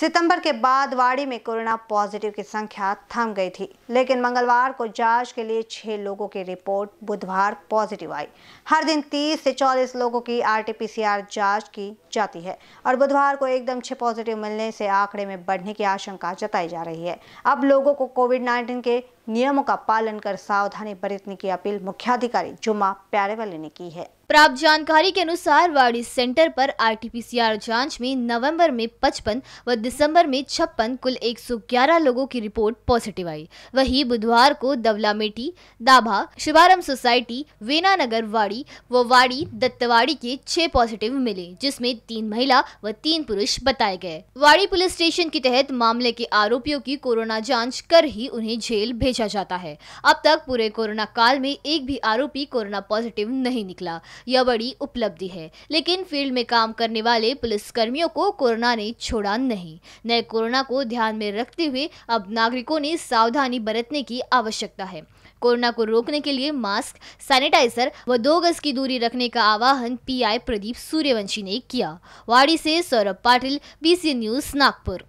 सितंबर के बाद वाड़ी में कोरोना पॉजिटिव की संख्या थम गई थी लेकिन मंगलवार को जांच के लिए छह लोगों की रिपोर्ट बुधवार पॉजिटिव आई हर दिन 30 से 40 लोगों की आरटीपीसीआर जांच की जाती है और बुधवार को एकदम छह पॉजिटिव मिलने से आंकड़े में बढ़ने की आशंका जताई जा रही है अब लोगों को कोविड नाइन्टीन के नियमों का पालन कर सावधानी बरतने की अपील मुख्याधिकारी जुमा प्यारेवाली ने की है प्राप्त जानकारी के अनुसार वाड़ी सेंटर पर आरटीपीसीआर जांच में नवंबर में पचपन व दिसंबर में छप्पन कुल 111 लोगों की रिपोर्ट पॉजिटिव आई वहीं बुधवार को दवलामेटी दाभा शिवारम सोसाइटी नगर वाड़ी व वाड़ी दत्तवाड़ी के छह पॉजिटिव मिले जिसमें तीन महिला व तीन पुरुष बताए गए वाड़ी पुलिस स्टेशन के तहत मामले के आरोपियों की कोरोना जाँच कर ही उन्हें जेल भेजा जाता है अब तक पूरे कोरोना काल में एक भी आरोपी कोरोना पॉजिटिव नहीं निकला यह बड़ी उपलब्धि है लेकिन फील्ड में काम करने वाले पुलिसकर्मियों को कोरोना ने छोड़ा नहीं नए कोरोना को ध्यान में रखते हुए अब नागरिकों ने सावधानी बरतने की आवश्यकता है कोरोना को रोकने के लिए मास्क सैनिटाइजर व दो गज की दूरी रखने का आवाहन पीआई प्रदीप सूर्यवंशी ने किया वाड़ी से सौरभ पाटिल बीसी न्यूज नागपुर